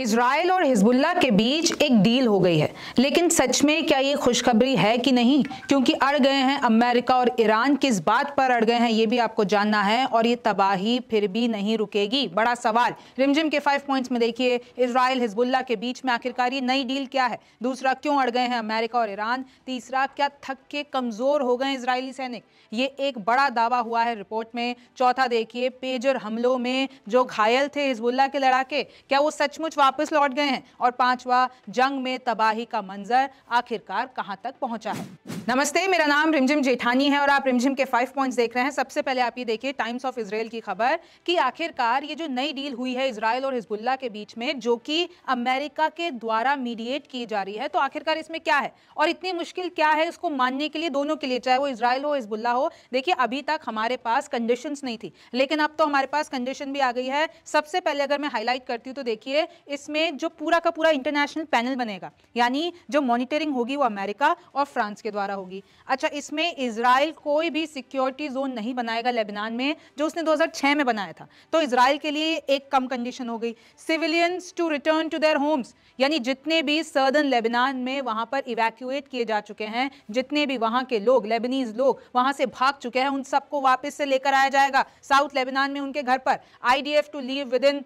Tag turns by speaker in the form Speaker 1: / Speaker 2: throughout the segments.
Speaker 1: Israel और Hezbollah के बीच एक डील हो गई है लेकिन सच में क्या ये खुशखबरी है कि नहीं क्योंकि अड़ गए हैं अमेरिका और ईरान किस बात पर अड़ गए हैं ये भी आपको जानना है और ये तबाही फिर भी नहीं रुकेगी बड़ा सवाल रिमझिम के फाइव पॉइंट्स में देखिए इसराइल हिजबुल्ला के बीच में आखिरकार ये नई डील क्या है दूसरा क्यों अड़ गए हैं अमेरिका और ईरान तीसरा क्या थक के कमज़ोर हो गए इसराइली सैनिक ये एक बड़ा दावा हुआ है रिपोर्ट में चौथा देखिए पेजर हमलों में जो घायल थे हिजबुल्ला के लड़ाके क्या वो सचमुच वापस वापस लौट गए हैं और पांचवा जंग में तबाही का मंजर आखिरकार कहां तक पहुंचा है नमस्ते मेरा नाम रिमझिम जेठानी है और आप रिमझिम के फाइव पॉइंट्स देख रहे हैं सबसे पहले आप ये देखिए टाइम्स ऑफ इसराइल की खबर कि आखिरकार ये जो नई डील हुई है इसराइल और हिजबुल्ला के बीच में जो कि अमेरिका के द्वारा मीडिएट की जा रही है तो आखिरकार इसमें क्या है और इतनी मुश्किल क्या है इसको मानने के लिए दोनों के लिए चाहे वो इसराइल हो हिजबुल्ला हो देखिए अभी तक हमारे पास कंडीशन नहीं थी लेकिन अब तो हमारे पास कंडीशन भी आ गई है सबसे पहले अगर मैं हाईलाइट करती हूँ तो देखिए जिसमें जो पूरा का पूरा इंटरनेशनल पैनल बनेगा यानी जो मॉनिटरिंग होगी वो अमेरिका और फ्रांस के द्वारा होगी अच्छा इसमें इसराइल कोई भी सिक्योरिटी जोन नहीं बनाएगा लेबनान में जो उसने 2006 में बनाया था तो इसराइल के लिए एक कम कंडीशन हो गई civilians to return to their homes यानी जितने भी सर्दन लेबनान में वहाँ पर इवैक्यूएट किए जा चुके हैं जितने भी वहाँ के लोग लेबनीज लोग वहाँ से भाग चुके हैं उन सबको वापस से लेकर आया जाएगा साउथ लेबनान में उनके घर पर I to leave within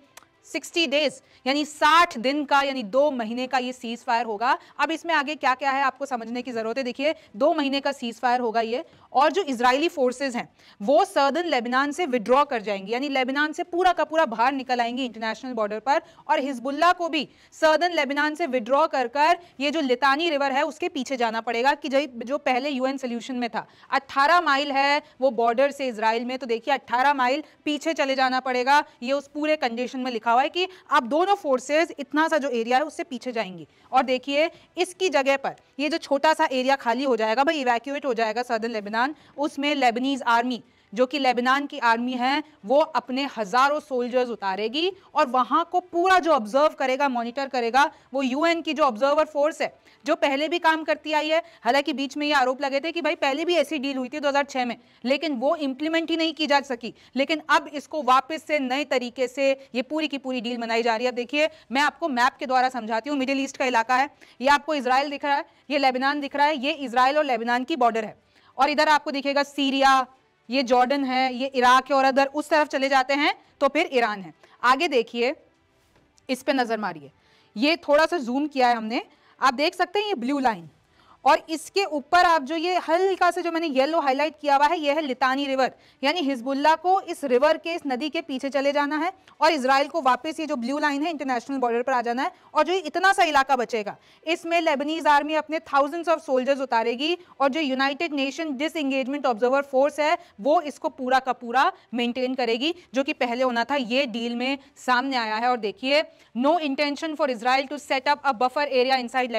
Speaker 1: 60 days यानी 60 दिन का यानी दो महीने का ये सीज फायर होगा अब इसमें आगे क्या क्या है आपको समझने की जरूरत है देखिए दो महीने का सीज फायर होगा ये और जो इसराइली फोर्सेज हैं वो सर्दन लेबनान से विड्रॉ कर जाएंगी यानी लेबनान से पूरा का पूरा बाहर निकल आएंगी इंटरनेशनल बॉर्डर पर और हिजबुल्ला को भी सर्दन लेबनान से विड्रॉ कर कर ये जो लितानी रिवर है उसके पीछे जाना पड़ेगा कि जो पहले यूएन सोल्यूशन में था अट्ठारह माइल है वो बॉर्डर से इसराइल में तो देखिए अट्ठारह माइल पीछे चले जाना पड़ेगा ये उस पूरे कंडीशन में लिखा हुआ है कि आप दोनों फोर्सेज इतना सा जो एरिया है उससे पीछे जाएंगी और देखिए इसकी जगह पर ये जो छोटा सा एरिया खाली हो जाएगा भाई इवैक्यूएट हो जाएगा सर्दन लेबनान दरमियान उसमें लेबनीज़ आर्मी जो कि लेबनान की आर्मी है वो अपने हज़ारों सोल्जर्स उतारेगी और वहाँ को पूरा जो ऑब्जर्व करेगा मॉनिटर करेगा वो यूएन की जो ऑब्जर्वर फोर्स है जो पहले भी काम करती आई है हालांकि बीच में ये आरोप लगे थे कि भाई पहले भी ऐसी डील हुई थी 2006 में लेकिन वो इम्प्लीमेंट ही नहीं की जा सकी लेकिन अब इसको वापस से नए तरीके से ये पूरी की पूरी डील मनाई जा रही है देखिए मैं आपको मैप के द्वारा समझाती हूँ मिडिल ईस्ट का इलाका है ये आपको इसराइल दिख रहा है ये लेबनान दिख रहा है ये इसराइल और लेबनान की बॉर्डर है और इधर आपको दिखेगा सीरिया ये जॉर्डन है ये इराक है और अगर उस तरफ चले जाते हैं तो फिर ईरान है आगे देखिए इस पर नज़र मारिए ये थोड़ा सा जूम किया है हमने आप देख सकते हैं ये ब्लू लाइन और इसके ऊपर आप जो ये हल्का से जो मैंने येलो हाईलाइट किया हुआ है ये है लितानी रिवर यानी हिजबुल्ला को इस रिवर के इस नदी के पीछे चले जाना है और इसराइल को वापस ये जो ब्लू लाइन है इंटरनेशनल बॉर्डर पर आ जाना है और जो इतना सा इलाका बचेगा इसमें लेबनीज आर्मी अपने थाउजेंड्स ऑफ सोल्जर्स उतारेगी और जो United Nation disengagement observer force है वो इसको पूरा का पूरा मेंटेन करेगी जो कि पहले होना था ये डील में सामने आया है और देखिए no intention for Israel to set up a buffer area inside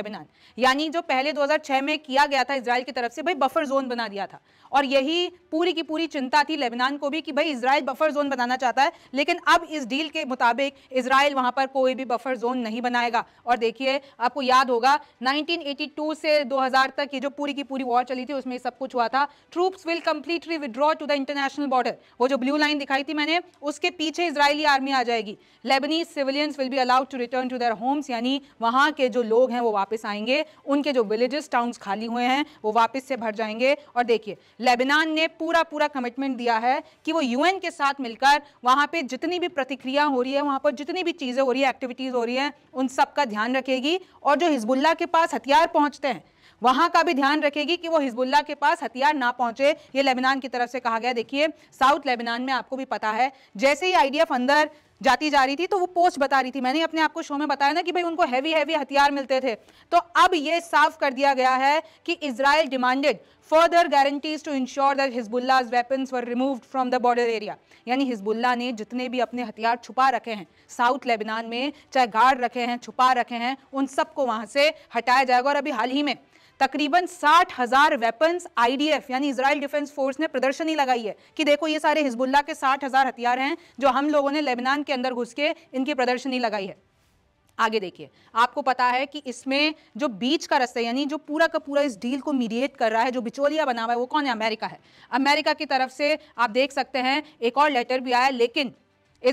Speaker 1: यानी जो पहले दो 2006 में किया गया था इसराइल की तरफ से भाई बफर जोन बना दिया था और यही पूरी की पूरी चिंता थी लेबनान को भी कि भाई इसराइल बफर जोन बनाना चाहता है लेकिन अब इस डील के मुताबिक इसराइल वहां पर कोई भी बफर जोन नहीं बनाएगा और देखिए आपको याद होगा 1982 से 2000 तक ये जो पूरी की पूरी वॉर चली थी उसमें सब कुछ हुआ था troops will completely withdraw to the international border वो जो ब्लू लाइन दिखाई थी मैंने उसके पीछे इसराइली आर्मी आ जाएगी Lebanese civilians will be allowed to return to their homes यानी वहां के जो लोग हैं वो वापस आएंगे उनके जो विलेजेस टाउन अकाउंट्स खाली हुए हैं वो वापस से भर जाएंगे और देखिए लेबनान ने पूरा पूरा कमिटमेंट दिया है कि वो यूएन के साथ मिलकर वहाँ पे जितनी भी प्रतिक्रिया हो रही है वहाँ पर जितनी भी चीज़ें हो रही है एक्टिविटीज़ हो रही हैं उन सब का ध्यान रखेगी और जो हिजबुल्ला के पास हथियार पहुँचते हैं वहां का भी ध्यान रखेगी कि वो हिजबुल्ला के पास हथियार ना पहुंचे ये लेबनान की तरफ से कहा गया देखिए साउथ लेबनान में आपको भी पता है जैसे ही आईडीएफ अंदर जाती जा रही थी तो वो पोस्ट बता रही थी मैंने अपने आपको शो में बताया ना कि भाई उनको हैवी हैवी हथियार मिलते थे तो अब ये साफ कर दिया गया है कि Israel demanded further guarantees to ensure that Hezbollah weapons were removed from the border area यानी हिजबुल्ला ने जितने भी अपने हथियार छुपा रखे हैं साउथ लेबनान में चाहे गार्ड रखे हैं छुपा रखे हैं उन सबको वहाँ से हटाया जाएगा और अभी हाल ही में तकरीबन साठ हजार वेपन्स आईडीएफ यानी इसराइल डिफेंस फोर्स ने प्रदर्शनी लगाई है कि देखो ये सारे हिजबुल्ला के साठ हजार हथियार हैं जो हम लोगों ने लेबनान के अंदर घुस के इनकी प्रदर्शनी लगाई है आगे देखिए आपको पता है कि इसमें जो बीच का रास्ता यानी जो पूरा का पूरा इस डील को मीडिएट कर रहा है जो बिचौलिया बना हुआ है वो कौन है अमेरिका है अमेरिका की तरफ से आप देख सकते हैं एक और लेटर भी आया लेकिन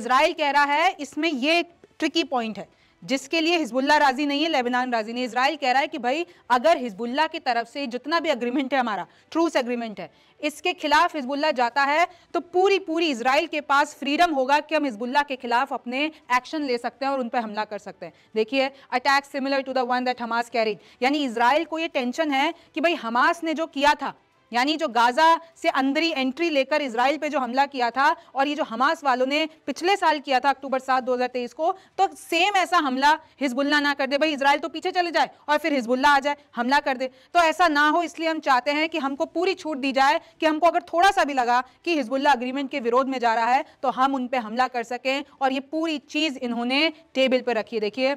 Speaker 1: इसराइल कह रहा है इसमें ये ट्रिकी पॉइंट है जिसके लिए हिजबुल्ला राजी नहीं है लेबनान राजी नहीं इसराइल कह रहा है कि भाई अगर हिजबुल्ला की तरफ से जितना भी अग्रीमेंट है हमारा ट्रूस एग्रीमेंट है इसके खिलाफ हिजबुल्ला जाता है तो पूरी पूरी इसराइल के पास फ्रीडम होगा कि हम हिजबुल्ला के खिलाफ अपने एक्शन ले सकते हैं और उन पर हमला कर सकते हैं देखिए attack similar to the one that Hamas carrying यानी इसराइल को ये टेंशन है कि भाई हमास ने जो किया था यानी जो गाजा से अंदरी एंट्री लेकर इसराइल पे जो हमला किया था और ये जो हमास वालों ने पिछले साल किया था अक्टूबर सात दो को तो सेम ऐसा हमला हिजबुल्ला ना कर दे भाई इसराइल तो पीछे चले जाए और फिर हिजबुल्ला आ जाए हमला कर दे तो ऐसा ना हो इसलिए हम चाहते हैं कि हमको पूरी छूट दी जाए कि हमको अगर थोड़ा सा भी लगा कि हिजबुल्ला अग्रीमेंट के विरोध में जा रहा है तो हम उन पर हमला कर सकें और ये पूरी चीज़ इन्होंने टेबल पर रखी देखिए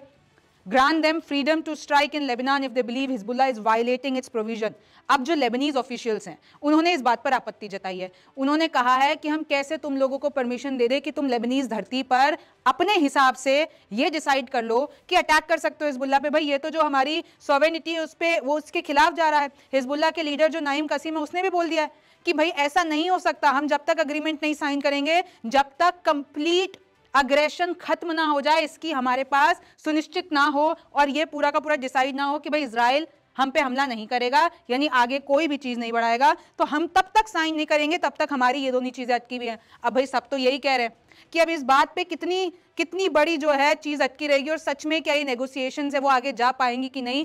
Speaker 1: grant them freedom to strike in Lebanon if they believe Hezbollah is violating its provision. अब जो लेबनीज ऑफिशियल्स हैं उन्होंने इस बात पर आपत्ति जताई है उन्होंने कहा है कि हम कैसे तुम लोगों को परमिशन दे दें कि तुम लेबनीज धरती पर अपने हिसाब से ये डिसाइड कर लो कि अटैक कर सकते हो हिजबुल्ला पे भाई ये तो जो हमारी सॉवेनिटी उस पर वो उसके खिलाफ जा रहा है हिजबुल्ला के लीडर जो नाइम कसीम है उसने भी बोल दिया है कि भाई ऐसा नहीं हो सकता हम जब तक अग्रीमेंट नहीं साइन करेंगे जब तक कंप्लीट अग्रेशन खत्म ना हो जाए इसकी हमारे पास सुनिश्चित ना हो और ये पूरा का पूरा डिसाइड ना हो कि भाई इसराइल हम पे हमला नहीं करेगा यानी आगे कोई भी चीज़ नहीं बढ़ाएगा तो हम तब तक साइन नहीं करेंगे तब तक हमारी ये दोनों चीज़ें अटकी हुई हैं अब भाई सब तो यही कह रहे हैं कि अब इस बात पे कितनी कितनी बड़ी जो है चीज़ अटकी रहेगी और सच में क्या ये नेगोशिएशन है वो आगे जा पाएंगी कि नहीं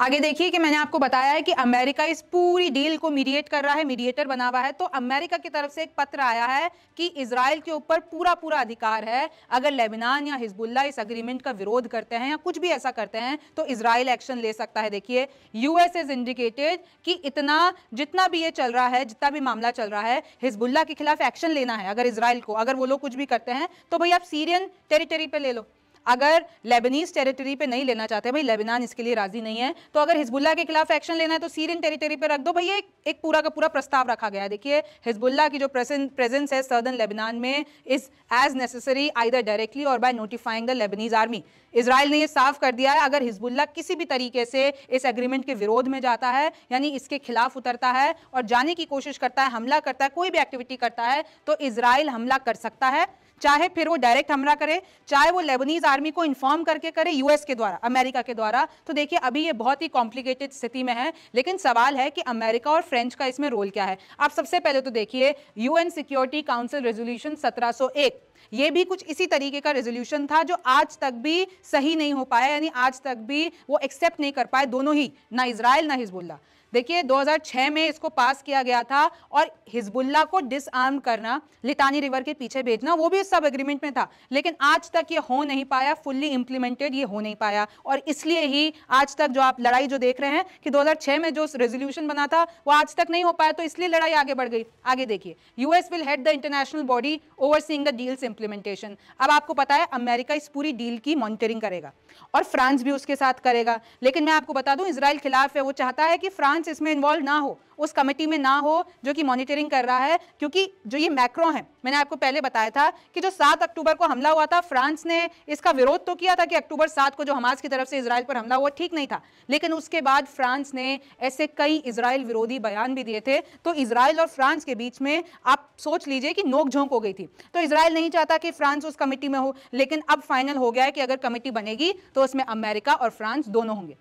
Speaker 1: आगे देखिए कि मैंने आपको बताया है कि अमेरिका इस पूरी डील को मीडिएट कर रहा है मीडिएटर बना हुआ है तो अमेरिका की तरफ से एक पत्र आया है कि इसराइल के ऊपर पूरा पूरा अधिकार है अगर लेबनान या हिजबुल्ला इस अग्रीमेंट का विरोध करते हैं या कुछ भी ऐसा करते हैं तो इसराइल एक्शन ले सकता है देखिए यूएस इज इंडिकेटेड कि इतना जितना भी ये चल रहा है जितना भी मामला चल रहा है हिजबुल्ला के खिलाफ एक्शन लेना है अगर इसराइल को अगर वो लोग कुछ भी करते हैं तो भाई आप सीरियन टेरिटरी पर ले लो अगर लेबनीज टेरिटरी पे नहीं लेना चाहते भाई लेबनान इसके लिए राजी नहीं है तो अगर हिजबुल्ला के खिलाफ एक्शन लेना है तो सीरियन टेरिटरी पे रख दो भैया एक, एक पूरा का पूरा प्रस्ताव रखा गया है देखिए हिजबुल्ला की जो प्रेजेंस है सर्दन लेबनान में is as necessary either directly or by notifying the Lebanese army Israel ने यह साफ कर दिया है अगर हिजबुल्ला किसी भी तरीके से इस एग्रीमेंट के विरोध में जाता है यानी इसके खिलाफ उतरता है और जाने की कोशिश करता है हमला करता है कोई भी एक्टिविटी करता है तो इसराइल हमला कर सकता है चाहे फिर वो डायरेक्ट हमला करे चाहे वो लेबनीज आर्मी को इन्फॉर्म करके करे यूएस के द्वारा अमेरिका के द्वारा तो देखिए अभी ये बहुत ही कॉम्प्लिकेटेड स्थिति में है लेकिन सवाल है कि अमेरिका और फ्रेंच का इसमें रोल क्या है आप सबसे पहले तो देखिए यूएन सिक्योरिटी काउंसिल रेजोल्यूशन सत्रह ये भी कुछ इसी तरीके का रेजोल्यूशन था जो आज तक भी सही नहीं हो पाया यानी आज तक भी वो एक्सेप्ट नहीं कर पाए दोनों ही ना इसराइल ना हिजबुल्ला देखिए 2006 में इसको पास किया गया था और हिजबुल्ला को डिसआर्म करना लिटानी रिवर के पीछे भेजना वो भी इस सब एग्रीमेंट में था लेकिन आज तक ये हो नहीं पाया फुल्ली इंप्लीमेंटेड ये हो नहीं पाया और इसलिए ही आज तक जो आप लड़ाई जो देख रहे हैं कि 2006 में जो रेजोल्यूशन बना था वो आज तक नहीं हो पाया तो इसलिए लड़ाई आगे बढ़ गई आगे देखिए US will head the international body seeing the deal's implementation अब आपको पता है अमेरिका इस पूरी डील की मॉनिटरिंग करेगा और फ्रांस भी उसके साथ करेगा लेकिन मैं आपको बता दूं इसराइल खिलाफ है वो चाहता है कि फ्रांस फाइनेंस इसमें इन्वॉल्व ना हो उस कमेटी में ना हो जो कि मॉनिटरिंग कर रहा है क्योंकि जो ये मैक्रो है मैंने आपको पहले बताया था कि जो सात अक्टूबर को हमला हुआ था फ्रांस ने इसका विरोध तो किया था कि अक्टूबर सात को जो हमास की तरफ से इसराइल पर हमला हुआ ठीक नहीं था लेकिन उसके बाद फ्रांस ने ऐसे कई इसराइल विरोधी बयान भी दिए थे तो इसराइल और फ्रांस के बीच में आप सोच लीजिए कि नोकझोंक हो गई थी तो इसराइल नहीं चाहता कि फ्रांस उस कमेटी में हो लेकिन अब फाइनल हो गया है कि अगर कमेटी बनेगी तो उसमें अमेरिका और फ्रांस दोनों होंगे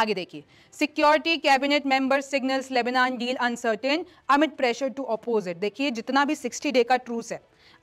Speaker 1: आगे देखिए security cabinet member signals Lebanon deal uncertain amid pressure to oppose it देखिए जितना भी 60 डे का ट्रूस है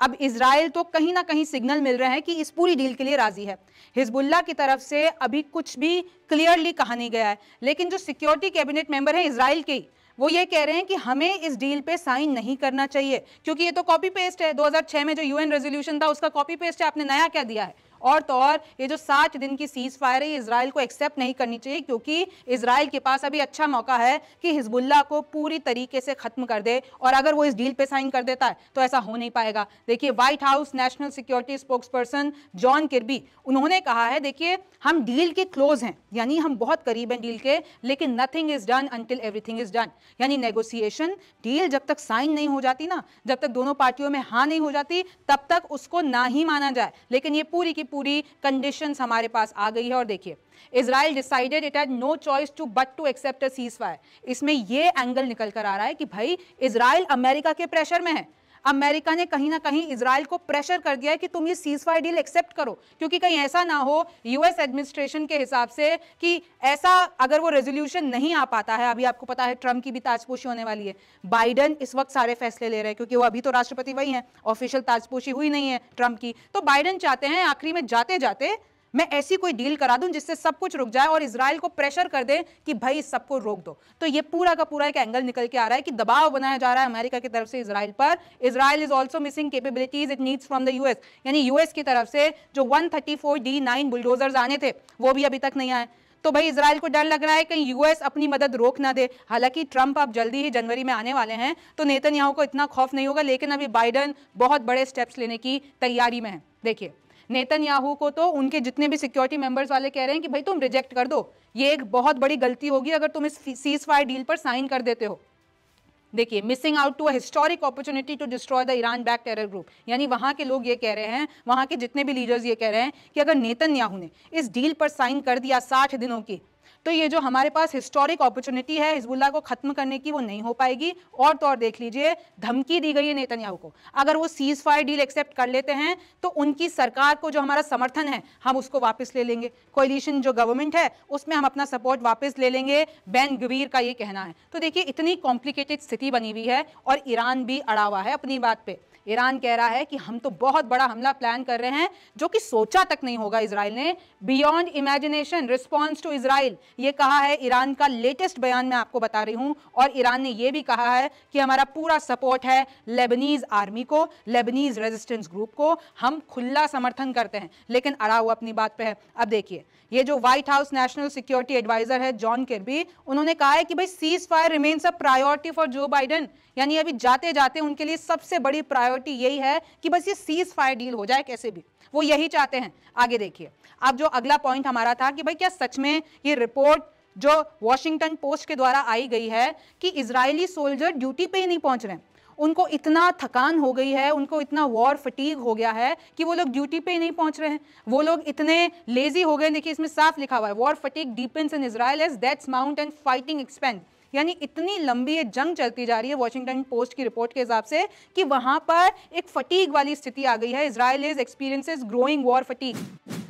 Speaker 1: अब इसराइल तो कहीं ना कहीं सिग्नल मिल रहे हैं कि इस पूरी डील के लिए राजी है हिजबुल्ला की तरफ से अभी कुछ भी क्लियरली कहा नहीं गया है लेकिन जो सिक्योरिटी कैबिनेट मेंबर हैं इसराइल के वो ये कह रहे हैं कि हमें इस डील पे साइन नहीं करना चाहिए क्योंकि ये तो कॉपी पेस्ट है 2006 में जो यूएन रेजोल्यूशन था उसका कॉपी पेस्ट है आपने नया क्या दिया है और तो और ये जो सात दिन की सीज फायर है इसराइल को एक्सेप्ट नहीं करनी चाहिए क्योंकि इसराइल के पास अभी अच्छा मौका है कि हिजबुल्ला को पूरी तरीके से ख़त्म कर दे और अगर वो इस डील पर साइन कर देता है तो ऐसा हो नहीं पाएगा देखिए White House national security spokesperson John Kirby उन्होंने कहा है देखिए हम डील के क्लोज हैं यानी हम बहुत करीब हैं डील के लेकिन nothing is done until everything is done यानी नेगोसिएशन डील जब तक साइन नहीं हो जाती ना जब तक दोनों पार्टियों में हाँ नहीं हो जाती तब तक उसको ना ही माना जाए लेकिन ये पूरी की पूरी कंडीशंस हमारे पास आ गई है और देखिए Israel decided it had no choice to but to accept ceasefire इसमें ये एंगल निकल कर आ रहा है कि भाई इसराइल अमेरिका के प्रेशर में है अमेरिका ने कहीं ना कहीं इसराइल को प्रेशर कर दिया है कि तुम ये सीज फायर डील एक्सेप्ट करो क्योंकि कहीं ऐसा ना हो यूएस एडमिनिस्ट्रेशन के हिसाब से कि ऐसा अगर वो रेजोल्यूशन नहीं आ पाता है अभी आपको पता है ट्रंप की भी ताजपोशी होने वाली है बाइडन इस वक्त सारे फैसले ले रहे हैं क्योंकि वो अभी तो राष्ट्रपति वही है ऑफिशियल ताजपोशी हुई नहीं है ट्रंप की तो बाइडन चाहते हैं आखिरी में जाते जाते मैं ऐसी कोई डील करा दूं जिससे सब कुछ रुक जाए और इसराइल को प्रेशर कर दें कि भाई सबको रोक दो तो ये पूरा का पूरा एक एंगल निकल के आ रहा है कि दबाव बनाया जा रहा है अमेरिका की तरफ से इसराइल पर Israel is also missing capabilities it needs from the US यानी यूएस की तरफ से जो one thirty four D nine bulldozers आने थे वो भी अभी तक नहीं आए तो भाई इसराइल को डर लग रहा है कहीं यूएस अपनी मदद रोक ना दे हालांकि ट्रंप अब जल्दी ही जनवरी में आने वाले हैं तो नेतन को इतना खौफ नहीं होगा लेकिन अभी बाइडन बहुत बड़े स्टेप्स लेने की तैयारी में है देखिए नेतन याहू को तो उनके जितने भी सिक्योरिटी मेंबर्स वाले कह रहे हैं कि भाई तुम रिजेक्ट कर दो ये एक बहुत बड़ी गलती होगी अगर तुम इस सीज फायर डील पर साइन कर देते हो देखिए missing out to a historic opportunity to destroy the Iran back terror group यानी वहां के लोग ये कह रहे हैं वहां के जितने भी लीडर्स ये कह रहे हैं कि अगर नेतन याहू ने इस डील पर साइन कर दिया साठ दिनों की तो ये जो हमारे पास हिस्टोरिक अपॉर्चुनिटी है हिजबुल्ला को खत्म करने की वो नहीं हो पाएगी और तो और देख लीजिए धमकी दी गई है नेतन्याहू को अगर वो सीज फायर डील एक्सेप्ट कर लेते हैं तो उनकी सरकार को जो हमारा समर्थन है हम उसको वापस ले लेंगे कोलिशन जो गवर्नमेंट है उसमें हम अपना सपोर्ट वापस ले लेंगे बैन गवीर का ये कहना है तो देखिए इतनी कॉम्प्लिकेटेड स्थिति बनी हुई है और ईरान भी अड़ा हुआ है अपनी बात पर ईरान कह रहा है कि हम तो बहुत बड़ा हमला प्लान कर रहे हैं जो कि सोचा तक नहीं होगा इसराइल ने beyond imagination response to Israel ये कहा है ईरान का लेटेस्ट बयान मैं आपको बता रही हूँ और ईरान ने यह भी कहा है कि हमारा पूरा सपोर्ट है लेबनीज आर्मी को लेबनीज रेजिस्टेंस ग्रुप को हम खुला समर्थन करते हैं लेकिन अड़ा हुआ अपनी बात पर है अब देखिए ये जो White House national security adviser है जॉन किरबी उन्होंने कहा है कि भाई ceasefire remains a priority for Joe Biden यानी अभी जाते जाते उनके लिए सबसे बड़ी प्रायोरिटी प्रायोरिटी यही है कि बस ये सीज फायर डील हो जाए कैसे भी वो यही चाहते हैं आगे देखिए अब जो अगला पॉइंट हमारा था कि भाई क्या सच में ये रिपोर्ट जो वॉशिंगटन पोस्ट के द्वारा आई गई है कि इसराइली सोल्जर ड्यूटी पे ही नहीं पहुंच रहे उनको इतना थकान हो गई है उनको इतना वॉर फटीग हो गया है कि वो लोग ड्यूटी पे ही नहीं पहुंच रहे हैं वो लोग इतने लेजी हो गए देखिए इसमें साफ लिखा हुआ है war fatigue deepens in Israel as deaths mount and fighting expand यानी इतनी लंबी ये जंग चलती जा रही है वॉशिंगटन पोस्ट की रिपोर्ट के हिसाब से कि वहां पर एक फटीक वाली स्थिति आ गई है Israel is is growing war fatigue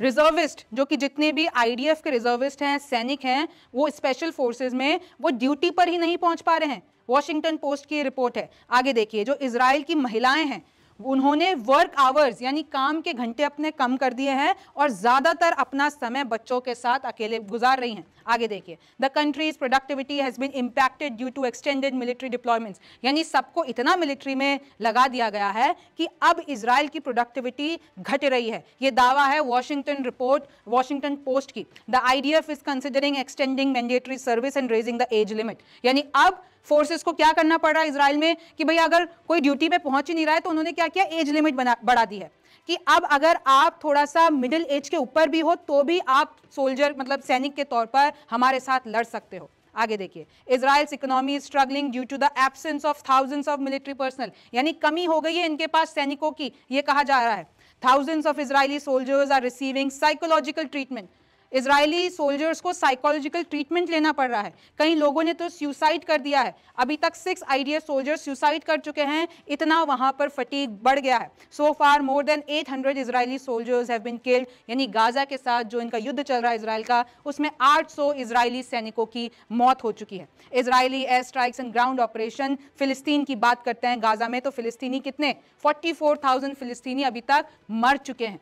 Speaker 1: reservist जो कि जितने भी आईडीएफ के रिजर्विस्ट हैं सैनिक हैं वो स्पेशल फोर्सेज में वो ड्यूटी पर ही नहीं पहुंच पा रहे हैं वॉशिंगटन पोस्ट की रिपोर्ट है आगे देखिए जो इसराइल की महिलाएं हैं उन्होंने वर्क आवर्स यानी काम के घंटे अपने कम कर दिए हैं और ज़्यादातर अपना समय बच्चों के साथ अकेले गुजार रही हैं आगे देखिए the country's productivity has been impacted due to extended military deployments यानी सबको इतना मिलिट्री में लगा दिया गया है कि अब इसराइल की प्रोडक्टिविटी घट रही है ये दावा है वॉशिंगटन रिपोर्ट वॉशिंगटन पोस्ट की the I D F is considering extending mandatory service and raising the age limit यानी अब फोर्सेस को क्या करना पड़ रहा है इसराइल में कि भाई अगर कोई ड्यूटी पे पहुंच ही नहीं रहा है तो उन्होंने क्या किया एज लिमिट बढ़ा दी है कि अब अगर आप थोड़ा सा मिडिल एज के ऊपर भी हो तो भी आप सोल्जर मतलब सैनिक के तौर पर हमारे साथ लड़ सकते हो आगे देखिए Israel's economy is struggling due to the absence of thousands of military personnel यानी कमी हो गई है इनके पास सैनिकों की ये कहा जा रहा है thousands of israeli soldiers are receiving psychological treatment Israeli soldiers को साइकोलॉजिकल ट्रीटमेंट लेना पड़ रहा है कई लोगों ने तो सुसाइड कर दिया है अभी तक सिक्स आइडिया सोल्जर्स सुसाइड कर चुके हैं इतना वहाँ पर फटीक बढ़ गया है so far more than 800 hundred Israeli soldiers have been killed यानी गाजा के साथ जो इनका युद्ध चल रहा है इसराइल का उसमें आठ सौ इसराइली सैनिकों की मौत हो चुकी है Israeli air strikes and ground operation फिलिस्तीन की बात करते हैं गाजा में तो फिलिस्तीनी कितने थाउजेंड फिलिस्तीनी अभी तक मर चुके हैं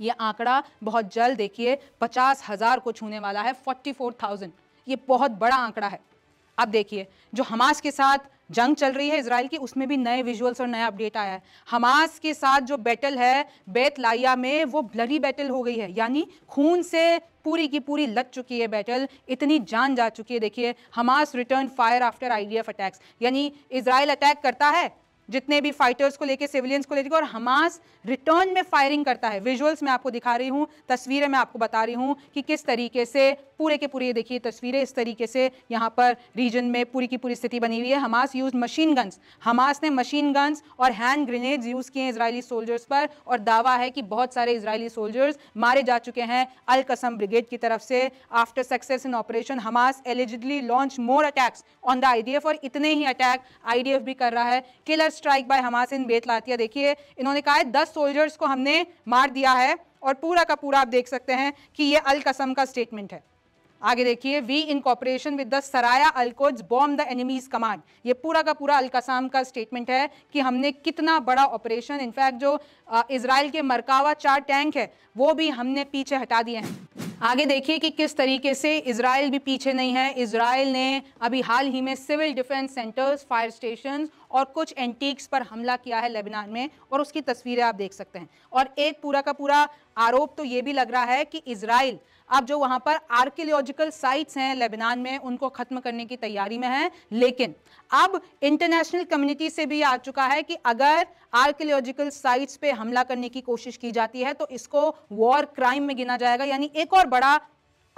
Speaker 1: ये आंकड़ा बहुत जल्द देखिए पचास हज़ार को छूने वाला है फोर्टी फोर थाउजेंड ये बहुत बड़ा आंकड़ा है अब देखिए जो हमास के साथ जंग चल रही है इसराइल की उसमें भी नए विजुअल्स और नया अपडेट आया है हमास के साथ जो बैटल है बेत लाइया में वो ब्लडी बैटल हो गई है यानी खून से पूरी की पूरी लग चुकी है बैटल इतनी जान जा चुकी है देखिए Hamas return fire after IDF attacks यानी इसराइल अटैक करता है जितने भी फाइटर्स को लेके सिविलियंस को लेकर और हमास रिटर्न में फायरिंग करता है विजुअल्स मैं आपको दिखा रही हूँ तस्वीरें मैं आपको बता रही हूँ कि किस तरीके से पूरे के पूरे देखिए तस्वीरें इस तरीके से यहाँ पर रीजन में पूरी की पूरी स्थिति बनी हुई है Hamas use machine guns Hamas ने मशीन गन्स और हैंड ग्रेनेड्स यूज़ किए इसराइली सोल्जर्स पर और दावा है कि बहुत सारे इसराइली सोल्जर्स मारे जा चुके हैं अल कसम ब्रिगेड की तरफ से after success in operation Hamas allegedly launch more attacks on the I और इतने ही अटैक आई भी कर रहा है killer first strike by Hamas in Beit Lahia देखिए इन्होंने कहा है दस सोल्जर्स को हमने मार दिया है और पूरा का पूरा आप देख सकते हैं कि ये अल कसम का स्टेटमेंट है आगे देखिए we in cooperation with the Saraya Al Quds bomb the enemy's command ये पूरा का पूरा अलकसाम का स्टेटमेंट है कि हमने कितना बड़ा ऑपरेशन इनफैक्ट जो इसराइल के मरकावा चार टैंक है वो भी हमने पीछे हटा दिए हैं आगे देखिए कि किस तरीके से इसराइल भी पीछे नहीं है इसराइल ने अभी हाल ही में civil defence centres fire station और कुछ एंटीक्स पर हमला किया है लेबनान में और उसकी तस्वीरें आप देख सकते हैं और एक पूरा का पूरा आरोप तो ये भी लग रहा है कि इसराइल अब जो वहाँ पर आर्कियोलॉजिकल साइट्स हैं लेबनान में उनको ख़त्म करने की तैयारी में है लेकिन अब इंटरनेशनल कम्युनिटी से भी आ चुका है कि अगर आर्कियोलॉजिकल साइट्स पे हमला करने की कोशिश की जाती है तो इसको वॉर क्राइम में गिना जाएगा यानी एक और बड़ा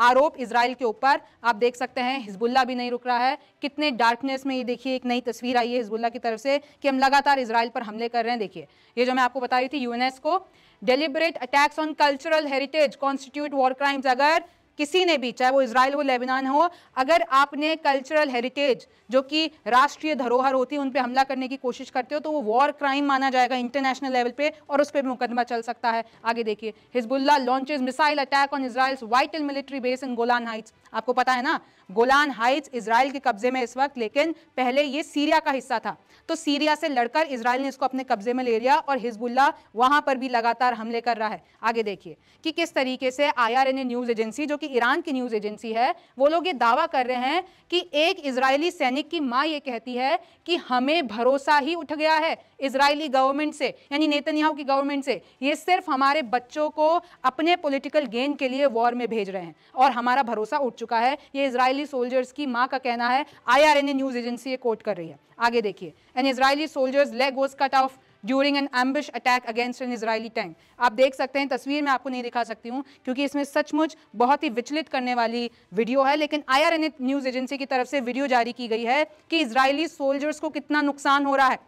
Speaker 1: आरोप इसराइल के ऊपर आप देख सकते हैं हिजबुल्ला भी नहीं रुक रहा है कितने डार्कनेस में ये देखिए एक नई तस्वीर आई है हिजबुल्ला की तरफ से कि हम लगातार इसराइल पर हमले कर रहे हैं देखिए ये जो मैं आपको बता रही थी यूएनएस को deliberate attacks on cultural heritage constitute war crimes अगर किसी ने भी चाहे वो इसराइल हो लेबनान हो अगर आपने कल्चरल हेरिटेज जो कि राष्ट्रीय धरोहर होती है उन पर हमला करने की कोशिश करते हो तो वो वॉर क्राइम माना जाएगा इंटरनेशनल लेवल पे और उस पर भी मुकदमा चल सकता है आगे देखिए Hezbollah launches missile attack on Israel's vital military base in Golan Heights आपको पता है ना गोलान हाइट्स इसराइल के कब्जे में इस वक्त लेकिन पहले ये सीरिया का हिस्सा था तो सीरिया से लड़कर इसराइल ने इसको अपने कब्जे में ले लिया और हिजबुल्ला वहां पर भी लगातार हमले कर रहा है आगे देखिए कि किस तरीके से आई न्यूज़ एजेंसी जो कि ईरान की न्यूज़ एजेंसी है वो लोग ये दावा कर रहे हैं कि एक इसराइली सैनिक की माँ ये कहती है कि हमें भरोसा ही उठ गया है इसराइली गवर्नमेंट से यानी नेतन्याहू की गवर्नमेंट से ये सिर्फ हमारे बच्चों को अपने पॉलिटिकल गेन के लिए वॉर में भेज रहे हैं और हमारा भरोसा उठ चुका है ये इसराइल Israeli सोल्जर्स की मां का कहना है IRNA न्यूज एजेंसी ये कोट कर रही है आगे देखिए an Israeli soldier's leg was cut off during an ambush attack against an Israeli tank आप देख सकते हैं तस्वीर में आपको नहीं दिखा सकती हूँ क्योंकि इसमें सचमुच बहुत ही विचलित करने वाली वीडियो है लेकिन आईआरएनए न्यूज़ एजेंसी की तरफ से वीडियो जारी की गई है कि इसराइली सोल्जर्स को कितना नुकसान हो रहा है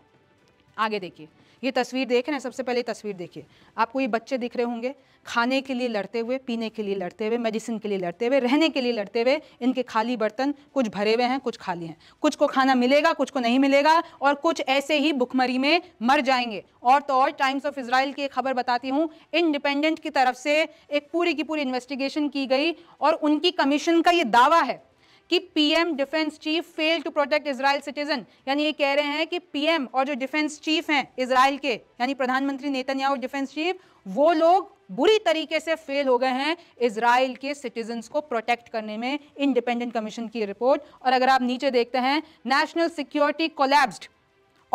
Speaker 1: आगे देखिए ये तस्वीर देख रहे हैं सबसे पहले तस्वीर देखिए आपको ये बच्चे दिख रहे होंगे खाने के लिए लड़ते हुए पीने के लिए लड़ते हुए मेडिसिन के लिए लड़ते हुए रहने के लिए लड़ते हुए इनके खाली बर्तन कुछ भरे हुए हैं कुछ खाली हैं कुछ को खाना मिलेगा कुछ को नहीं मिलेगा और कुछ ऐसे ही भुखमरी में मर जाएंगे और तो और टाइम्स ऑफ इसराइल की एक खबर बताती हूँ इंडिपेंडेंट की तरफ से एक पूरी की पूरी इन्वेस्टिगेशन की गई और उनकी कमीशन का ये दावा है कि PM defence chief fail to protect Israel citizen यानी ये कह रहे हैं कि पीएम और जो डिफेंस चीफ हैं इसराइल के यानी प्रधानमंत्री नेतन्याहू डिफेंस चीफ वो लोग बुरी तरीके से फेल हो गए हैं इसराइल के सिटीजन्स को प्रोटेक्ट करने में इंडिपेंडेंट कमीशन की रिपोर्ट और अगर आप नीचे देखते हैं नेशनल सिक्योरिटी कोलैप्स्ड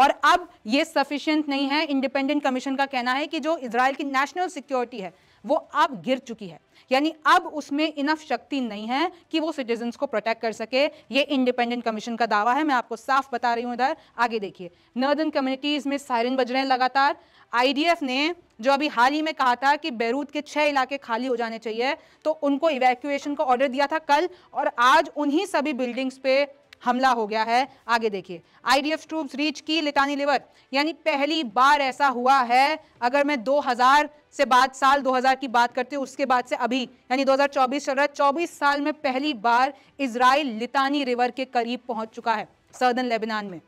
Speaker 1: और अब ये सफिशियंट नहीं है इंडिपेंडेंट कमीशन का कहना है कि जो इसराइल की नेशनल सिक्योरिटी है वो अब गिर चुकी है यानी अब उसमें इनफ शक्ति नहीं है कि वो सिटीजन को प्रोटेक्ट कर सके ये इंडिपेंडेंट कमीशन का दावा है मैं आपको साफ बता रही हूँ इधर आगे देखिए नर्दर्न कम्युनिटीज़ में सायरन बज रहे हैं लगातार आईडीएफ ने जो अभी हाल ही में कहा था कि बैरूत के छह इलाके खाली हो जाने चाहिए तो उनको इवैक्यूएशन का ऑर्डर दिया था कल और आज उन्हीं सभी बिल्डिंग्स पे हमला हो गया है आगे देखिए आईडीएफ ट्रूप्स रीच की लिटानी लिवर यानी पहली बार ऐसा हुआ है अगर मैं 2000 से बाद साल 2000 की बात करती हूँ उसके बाद से अभी यानी 2024 चल रहा है चौबीस साल में पहली बार इसराइल लितानी रिवर के करीब पहुंच चुका है सर्दन लेबनान में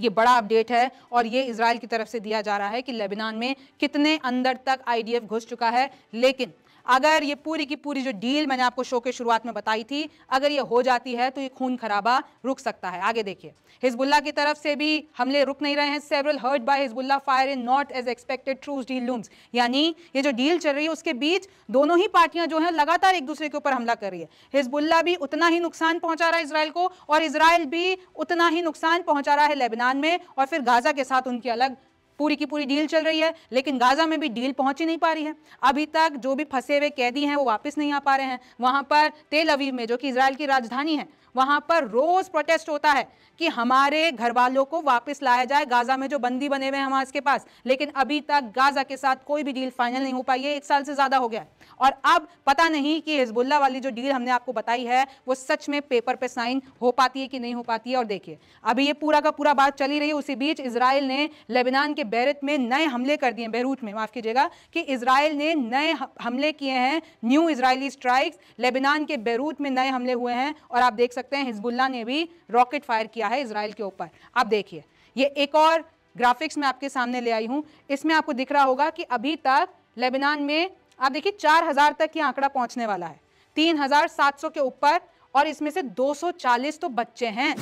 Speaker 1: ये बड़ा अपडेट है और ये इसराइल की तरफ से दिया जा रहा है कि लेबनान में कितने अंदर तक आईडीएफ घुस चुका है लेकिन अगर ये पूरी की पूरी जो डील मैंने आपको शो के शुरुआत में बताई थी अगर ये हो जाती है तो ये खून खराबा रुक सकता है आगे देखिए हिजबुल्ला की तरफ से भी हमले रुक नहीं रहे हैं several hurt by Hezbollah fire in not as expected truce deal looms यानी ये जो डील चल रही है उसके बीच दोनों ही पार्टियां जो है लगातार एक दूसरे के ऊपर हमला कर रही है हिजबुल्ला भी उतना ही नुकसान पहुंचा रहा है इसराइल को और इसराइल भी उतना ही नुकसान पहुंचा रहा है लेबनान में और फिर गाजा के साथ उनकी अलग पूरी की पूरी डील चल रही है लेकिन गाजा में भी डील पहुंच ही नहीं पा रही है अभी तक जो भी फंसे हुए कैदी हैं वो वापस नहीं आ पा रहे हैं वहाँ पर तेल अवीव में जो कि इसराइल की राजधानी है वहां पर रोज प्रोटेस्ट होता है कि हमारे घर वालों को वापस लाया जाए गाजा में जो बंदी बने हुए हैं हमारे के पास लेकिन अभी तक गाजा के साथ कोई भी डील फाइनल नहीं हो पाई है एक साल से ज्यादा हो गया है और अब पता नहीं कि हिजबुल्ला वाली जो डील हमने आपको बताई है वो सच में पेपर पे साइन हो पाती है कि नहीं हो पाती है और देखिए अभी ये पूरा का पूरा बात चली रही है उसी बीच इसराइल ने लेबनान के बैरत में नए हमले कर दिए बैरूत में माफ कीजिएगा कि इसराइल ने नए हमले किए हैं न्यू इसराइली स्ट्राइक्स लेबनान के बैरूत में नए हमले हुए हैं और आप देख सकते हैं हिजबुल्ला ने भी रॉकेट फायर किया है इसराइल के ऊपर आप देखिए ये एक और ग्राफिक्स मैं आपके सामने ले आई हूँ इसमें आपको दिख रहा होगा कि अभी तक लेबनान में आप देखिए 4000 तक ये आंकड़ा पहुंचने वाला है 3700 के ऊपर और इसमें से 240 तो बच्चे हैं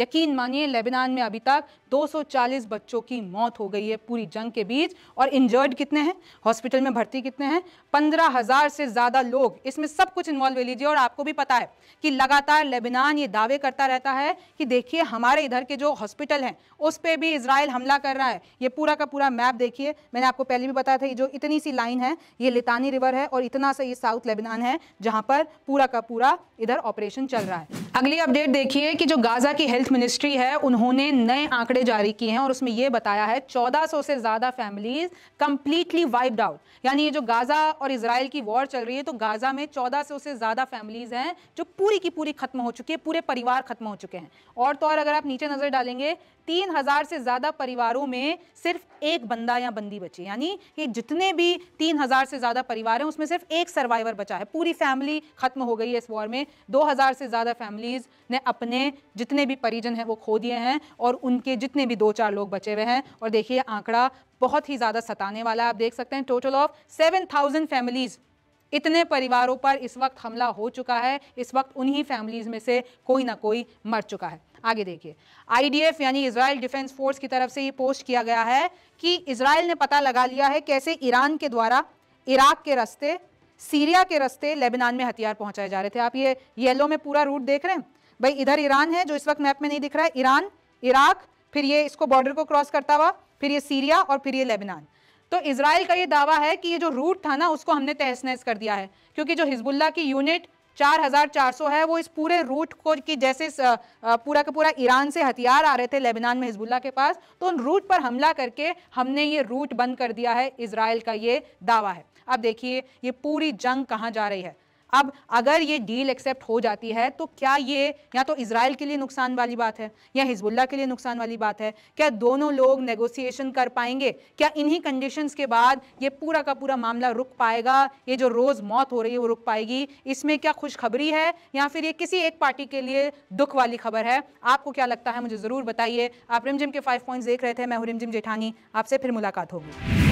Speaker 1: यकीन मानिए लेबनान में अभी तक 240 बच्चों की मौत हो गई है पूरी जंग के बीच और इंजर्ड कितने हैं हॉस्पिटल में भर्ती कितने हैं पंद्रह हज़ार से ज़्यादा लोग इसमें सब कुछ इन्वॉल्व ले लीजिए और आपको भी पता है कि लगातार लेबनान ये दावे करता रहता है कि देखिए हमारे इधर के जो हॉस्पिटल हैं उस पर भी इसराइल हमला कर रहा है ये पूरा का पूरा मैप देखिए मैंने आपको पहले भी बताया था ये जो इतनी सी लाइन है ये लितानी रिवर है और इतना सा ये साउथ लेबनान है जहाँ पर पूरा का पूरा इधर ऑपरेशन चल रहा है अगली अपडेट देखिए कि जो गाजा की हेल्थ मिनिस्ट्री है उन्होंने नए आंकड़े जारी किए हैं और उसमें यह बताया है 1400 से ज़्यादा फैमिलीज कंप्लीटली वाइप्ड आउट यानी ये जो गाज़ा और इसराइल की वॉर चल रही है तो गाज़ा में 1400 से ज़्यादा फैमिलीज हैं जो पूरी की पूरी खत्म हो चुकी है पूरे परिवार खत्म हो चुके हैं और तो और अगर आप नीचे नज़र डालेंगे तीन हज़ार से ज़्यादा परिवारों में सिर्फ एक बंदा या बंदी बची यानी कि जितने भी तीन हज़ार से ज़्यादा परिवार हैं उसमें सिर्फ एक सर्वाइवर बचा है पूरी फैमिली खत्म हो गई है इस वॉर में दो हज़ार से ज़्यादा फैमिलीज़ ने अपने जितने भी भी परिजन हैं वो खो दिए हैं और उनके जितने भी दो चार लोग बचे हुए हैं और देखिए आंकड़ा बहुत ही ज़्यादा सताने वाला है आप देख सकते हैं total of seven thousand families इतने परिवारों पर इस वक्त हमला हो चुका है इस वक्त उन्हीं फैमिलीज में से कोई ना कोई मर चुका है आगे देखिए आईडीएफ यानी इसराइल डिफेंस फोर्स की तरफ से ये पोस्ट किया गया है कि इसराइल ने पता लगा लिया है कैसे ईरान के द्वारा इराक के रास्ते सीरिया के रास्ते लेबनान में हथियार पहुंचाए जा रहे थे आप ये येलो में पूरा रूट देख रहे हैं भाई इधर ईरान है जो इस वक्त मैप में नहीं दिख रहा है ईरान इराक फिर ये इसको बॉर्डर को क्रॉस करता हुआ फिर ये सीरिया और फिर ये लेबनान तो इसराइल का ये दावा है कि ये जो रूट था ना उसको हमने तहस नहस कर दिया है क्योंकि जो हिजबुल्ला की यूनिट 4,400 है वो इस पूरे रूट को कि जैसे पूरा का पूरा ईरान से हथियार आ रहे थे लेबनान में हिजबुल्ला के पास तो उन रूट पर हमला करके हमने ये रूट बंद कर दिया है इसराइल का ये दावा है अब देखिए ये पूरी जंग कहाँ जा रही है अब अगर ये डील एक्सेप्ट हो जाती है तो क्या ये या तो इसराइल के लिए नुकसान वाली बात है या हिजबुल्ला के लिए नुकसान वाली बात है क्या दोनों लोग नेगोसिएशन कर पाएंगे क्या इन्हीं कंडीशंस के बाद ये पूरा का पूरा मामला रुक पाएगा ये जो रोज़ मौत हो रही है वो रुक पाएगी इसमें क्या खुशखबरी है या फिर ये किसी एक पार्टी के लिए दुख वाली खबर है आपको क्या लगता है मुझे ज़रूर बताइए आप रिमझिम के फाइव पॉइंट्स देख रहे थे मैं हूँ रिमझिम जेठानी आपसे फिर मुलाकात होगी